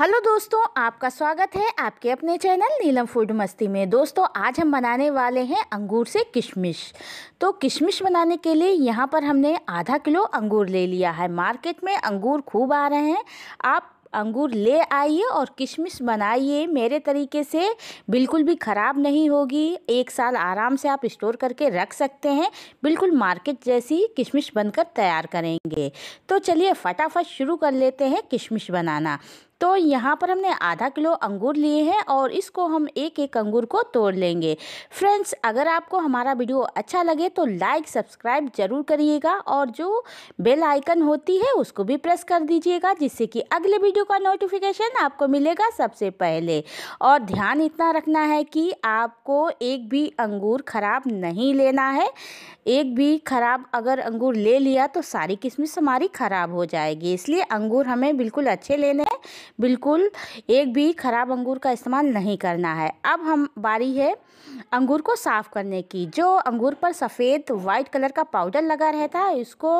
hello दोस्तों आपका स्वागत है आपके अपने चैनल नीलम फूड मस्ती में दोस्तों आज हम बनाने वाले हैं अंगूर से किशमिश तो किशमिश बनाने के लिए यहाँ पर हमने आधा किलो अंगूर ले लिया है मार्केट में अंगूर खूब आ रहे हैं आप अंगूर ले आइए और किशमिश बनाइए मेरे तरीके से बिल्कुल भी ख़राब नहीं होगी एक साल आराम से आप स्टोर करके रख सकते हैं बिल्कुल मार्केट जैसी किशमिश बनकर तैयार करेंगे तो चलिए फटाफट शुरू कर लेते हैं किशमिश बनाना तो यहाँ पर हमने आधा किलो अंगूर लिए हैं और इसको हम एक एक अंगूर को तोड़ लेंगे फ्रेंड्स अगर आपको हमारा वीडियो अच्छा लगे तो लाइक सब्सक्राइब ज़रूर करिएगा और जो बेल आइकन होती है उसको भी प्रेस कर दीजिएगा जिससे कि अगले वीडियो का नोटिफिकेशन आपको मिलेगा सबसे पहले और ध्यान इतना रखना है कि आपको एक भी अंगूर ख़राब नहीं लेना है एक भी ख़राब अगर अंगूर ले लिया तो सारी किस्मत हमारी ख़राब हो जाएगी इसलिए अंगूर हमें बिल्कुल अच्छे लेने हैं बिल्कुल एक भी ख़राब अंगूर का इस्तेमाल नहीं करना है अब हम बारी है अंगूर को साफ़ करने की जो अंगूर पर सफ़ेद वाइट कलर का पाउडर लगा रहता है इसको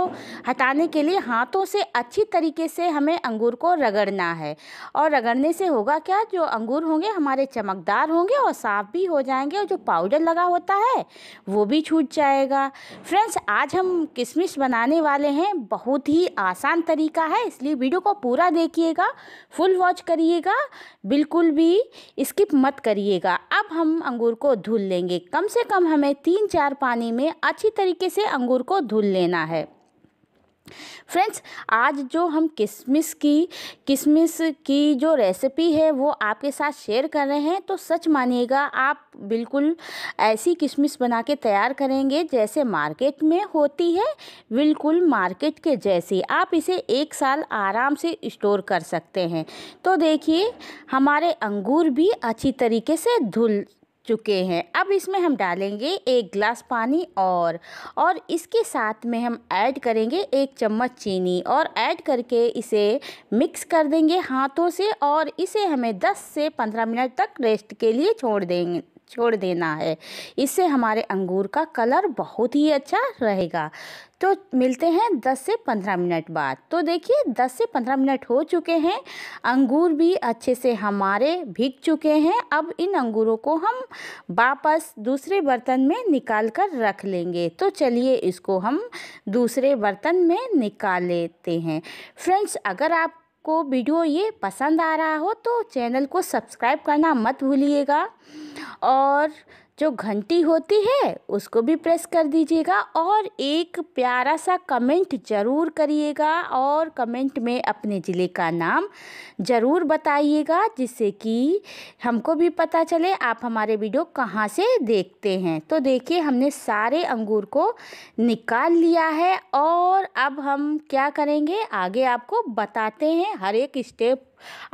हटाने के लिए हाथों से अच्छी तरीके से हमें अंगूर को रगड़ना है और रगड़ने से होगा क्या जो अंगूर होंगे हमारे चमकदार होंगे और साफ़ भी हो जाएंगे और जो पाउडर लगा होता है वो भी छूट जाएगा फ्रेंड्स आज हम किशमिश बनाने वाले हैं बहुत ही आसान तरीका है इसलिए वीडियो को पूरा देखिएगा फुल वॉच करिएगा बिल्कुल भी स्किप मत करिएगा अब हम अंगूर को धुल लेंगे कम से कम हमें तीन चार पानी में अच्छी तरीके से अंगूर को धुल लेना है फ्रेंड्स आज जो हम किसमिस की किसमिस की जो रेसिपी है वो आपके साथ शेयर कर रहे हैं तो सच मानिएगा आप बिल्कुल ऐसी किशमिश बना के तैयार करेंगे जैसे मार्केट में होती है बिल्कुल मार्केट के जैसी आप इसे एक साल आराम से स्टोर कर सकते हैं तो देखिए हमारे अंगूर भी अच्छी तरीके से धुल चुके हैं अब इसमें हम डालेंगे एक ग्लास पानी और और इसके साथ में हम ऐड करेंगे एक चम्मच चीनी और ऐड करके इसे मिक्स कर देंगे हाथों से और इसे हमें 10 से 15 मिनट तक रेस्ट के लिए छोड़ देंगे छोड़ देना है इससे हमारे अंगूर का कलर बहुत ही अच्छा रहेगा तो मिलते हैं 10 से 15 मिनट बाद तो देखिए 10 से 15 मिनट हो चुके हैं अंगूर भी अच्छे से हमारे भीग चुके हैं अब इन अंगूरों को हम वापस दूसरे बर्तन में निकाल कर रख लेंगे तो चलिए इसको हम दूसरे बर्तन में निकाल लेते हैं फ्रेंड्स अगर आप को वीडियो ये पसंद आ रहा हो तो चैनल को सब्सक्राइब करना मत भूलिएगा और जो घंटी होती है उसको भी प्रेस कर दीजिएगा और एक प्यारा सा कमेंट ज़रूर करिएगा और कमेंट में अपने ज़िले का नाम ज़रूर बताइएगा जिससे कि हमको भी पता चले आप हमारे वीडियो कहाँ से देखते हैं तो देखिए हमने सारे अंगूर को निकाल लिया है और अब हम क्या करेंगे आगे आपको बताते हैं हर एक स्टेप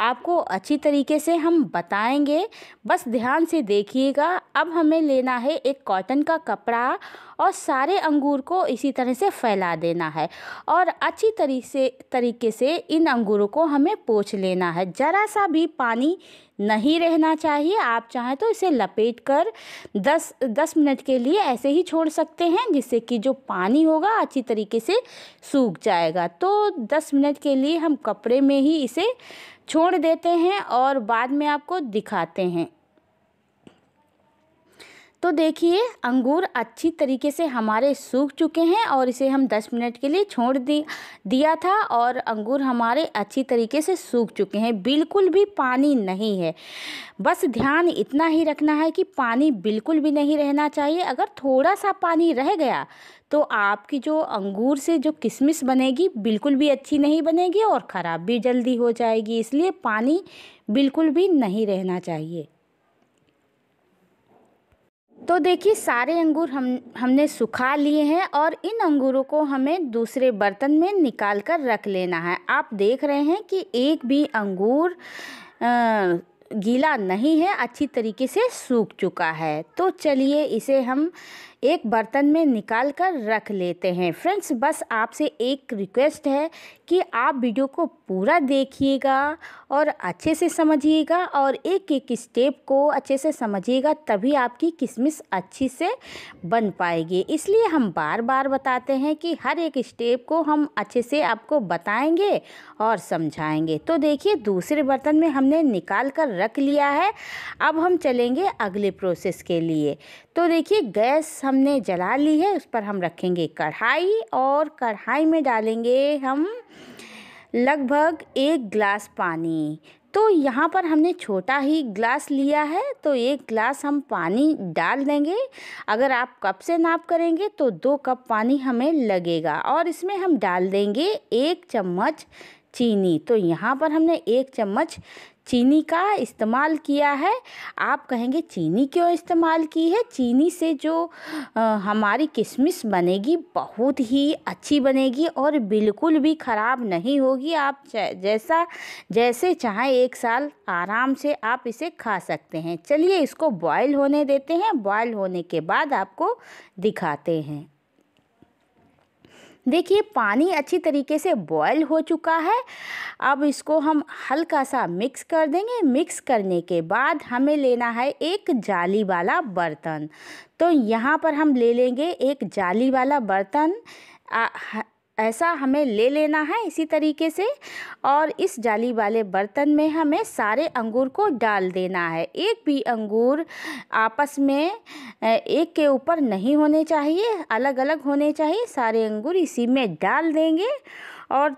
आपको अच्छी तरीके से हम बताएंगे बस ध्यान से देखिएगा अब हमें लेना है एक कॉटन का कपड़ा और सारे अंगूर को इसी तरह से फैला देना है और अच्छी तरी से तरीके से इन अंगूरों को हमें पोछ लेना है ज़रा सा भी पानी नहीं रहना चाहिए आप चाहें तो इसे लपेट कर दस दस मिनट के लिए ऐसे ही छोड़ सकते हैं जिससे कि जो पानी होगा अच्छी तरीके से सूख जाएगा तो दस मिनट के लिए हम कपड़े में ही इसे छोड़ देते हैं और बाद में आपको दिखाते हैं तो देखिए अंगूर अच्छी तरीके से हमारे सूख चुके हैं और इसे हम 10 मिनट के लिए छोड़ दी दिया था और अंगूर हमारे अच्छी तरीके से सूख चुके हैं बिल्कुल भी पानी नहीं है बस ध्यान इतना ही रखना है कि पानी बिल्कुल भी नहीं रहना चाहिए अगर थोड़ा सा पानी रह गया तो आपकी जो अंगूर से जो किशमिश बनेगी बिल्कुल भी अच्छी नहीं बनेगी और ख़राब भी जल्दी हो जाएगी इसलिए पानी बिल्कुल भी नहीं रहना चाहिए तो देखिए सारे अंगूर हम हमने सुखा लिए हैं और इन अंगूरों को हमें दूसरे बर्तन में निकाल कर रख लेना है आप देख रहे हैं कि एक भी अंगूर गीला नहीं है अच्छी तरीके से सूख चुका है तो चलिए इसे हम एक बर्तन में निकाल कर रख लेते हैं फ्रेंड्स बस आपसे एक रिक्वेस्ट है कि आप वीडियो को पूरा देखिएगा और अच्छे से समझिएगा और एक एक स्टेप को अच्छे से समझिएगा तभी आपकी किशमिश अच्छी से बन पाएगी इसलिए हम बार बार बताते हैं कि हर एक स्टेप को हम अच्छे से आपको बताएंगे और समझाएंगे तो देखिए दूसरे बर्तन में हमने निकाल कर रख लिया है अब हम चलेंगे अगले प्रोसेस के लिए तो देखिए गैस हमने जला ली है उस पर हम रखेंगे कढ़ाई और कढ़ाई में डालेंगे हम लगभग एक ग्लास पानी तो यहाँ पर हमने छोटा ही ग्लास लिया है तो एक ग्लास हम पानी डाल देंगे अगर आप कप से नाप करेंगे तो दो कप पानी हमें लगेगा और इसमें हम डाल देंगे एक चम्मच चीनी तो यहाँ पर हमने एक चम्मच चीनी का इस्तेमाल किया है आप कहेंगे चीनी क्यों इस्तेमाल की है चीनी से जो आ, हमारी किशमिश बनेगी बहुत ही अच्छी बनेगी और बिल्कुल भी ख़राब नहीं होगी आप जैसा जैसे चाहें एक साल आराम से आप इसे खा सकते हैं चलिए इसको बॉयल होने देते हैं बॉयल होने के बाद आपको दिखाते हैं देखिए पानी अच्छी तरीके से बॉयल हो चुका है अब इसको हम हल्का सा मिक्स कर देंगे मिक्स करने के बाद हमें लेना है एक जाली वाला बर्तन तो यहाँ पर हम ले लेंगे एक जाली वाला बर्तन ऐसा हमें ले लेना है इसी तरीके से और इस जाली वाले बर्तन में हमें सारे अंगूर को डाल देना है एक भी अंगूर आपस में एक के ऊपर नहीं होने चाहिए अलग अलग होने चाहिए सारे अंगूर इसी में डाल देंगे और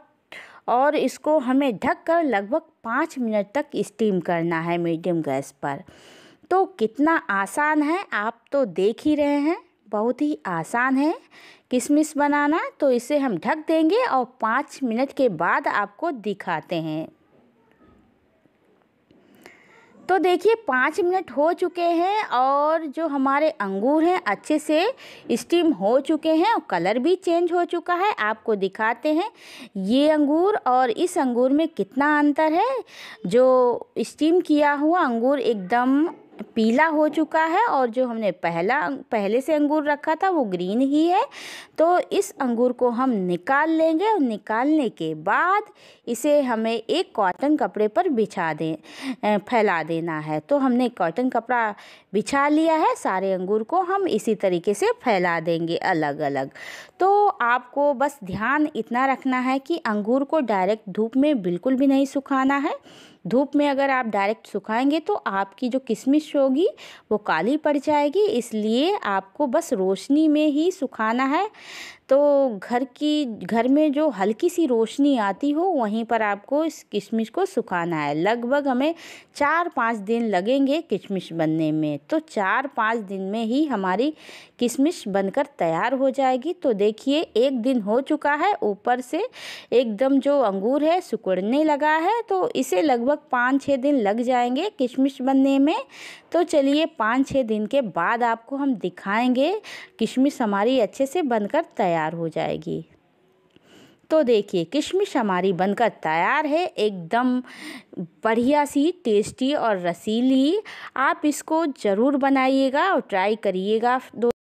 और इसको हमें ढक कर लगभग पाँच मिनट तक स्टीम करना है मीडियम गैस पर तो कितना आसान है आप तो देख ही रहे हैं बहुत ही आसान है किशमिश बनाना तो इसे हम ढक देंगे और पाँच मिनट के बाद आपको दिखाते हैं तो देखिए पाँच मिनट हो चुके हैं और जो हमारे अंगूर हैं अच्छे से स्टीम हो चुके हैं और कलर भी चेंज हो चुका है आपको दिखाते हैं ये अंगूर और इस अंगूर में कितना अंतर है जो स्टीम किया हुआ अंगूर एकदम पीला हो चुका है और जो हमने पहला पहले से अंगूर रखा था वो ग्रीन ही है तो इस अंगूर को हम निकाल लेंगे और निकालने के बाद इसे हमें एक कॉटन कपड़े पर बिछा दें फैला देना है तो हमने कॉटन कपड़ा बिछा लिया है सारे अंगूर को हम इसी तरीके से फैला देंगे अलग अलग तो आपको बस ध्यान इतना रखना है कि अंगूर को डायरेक्ट धूप में बिल्कुल भी नहीं सुखाना है धूप में अगर आप डायरेक्ट सुखाएंगे तो आपकी जो किशमिश होगी वो काली पड़ जाएगी इसलिए आपको बस रोशनी में ही सुखाना है तो घर की घर में जो हल्की सी रोशनी आती हो वहीं पर आपको इस किशमिश को सुखाना है लगभग हमें चार पाँच दिन लगेंगे किशमिश बनने में तो चार पाँच दिन में ही हमारी किशमिश बनकर तैयार हो जाएगी तो देखिए एक दिन हो चुका है ऊपर से एकदम जो अंगूर है सुकड़ने लगा है तो इसे लगभग पाँच छः दिन लग जाएंगे किशमिश बनने में तो चलिए पाँच छः दिन के बाद आपको हम दिखाएँगे किशमिश हमारी अच्छे से बनकर तैयार तैयार हो जाएगी तो देखिए किशमिश हमारी बनकर तैयार है एकदम बढ़िया सी टेस्टी और रसीली आप इसको ज़रूर बनाइएगा और ट्राई करिएगा